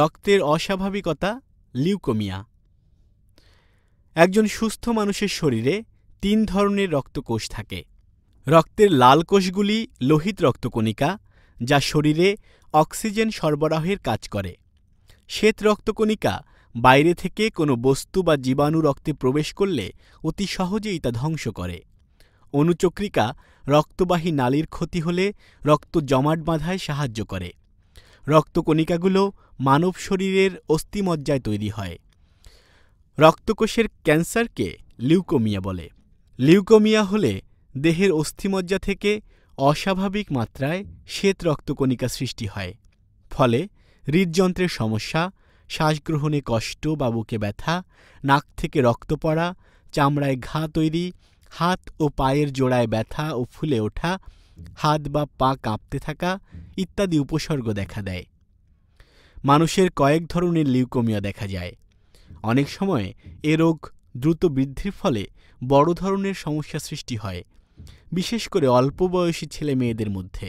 রক্তের অস্বাভাবিকতা লিউকোমিয়া একজন সুস্থ মানুষের শরীরে তিন ধরনের রক্তকোষ থাকে রক্তের লাল কোষগুলি লোহিত রক্তকণিকা যা শরীরে অক্সিজেন সরবরাহের কাজ করে শ্বেত রক্তকণিকা বাইরে থেকে কোনো বস্তু বা জীবাণু রক্তে প্রবেশ করলে অতি সহজেই তা ধ্বংস করে অনুচক্রিকা রক্তবাহী নালীর ক্ষতি হলে রক্ত জমাট বাঁধায় সাহায্য করে রক্তকণিকাগুলো মানব শরীরের অস্থিমজ্জায় তৈরি হয় রক্তকোষের ক্যান্সারকে লিউকোমিয়া বলে লিউকোমিয়া হলে দেহের অস্থিমজ্জা থেকে অস্বাভাবিক মাত্রায় শ্বেত রক্তকণিকা সৃষ্টি হয় ফলে হৃদযন্ত্রের সমস্যা শ্বাসগ্রহণে কষ্ট বা বুকে ব্যথা নাক থেকে রক্ত পড়া চামড়ায় ঘা তৈরি হাত ও পায়ের জোড়ায় ব্যথা ও ফুলে ওঠা হাত বা পা কাঁপতে থাকা ইত্যাদি উপসর্গ দেখা দেয় মানুষের কয়েক ধরনের লিউকোমিয়া দেখা যায় অনেক সময় এ রোগ দ্রুত বৃদ্ধির ফলে বড় ধরনের সমস্যা সৃষ্টি হয় বিশেষ করে অল্প বয়সী ছেলে মেয়েদের মধ্যে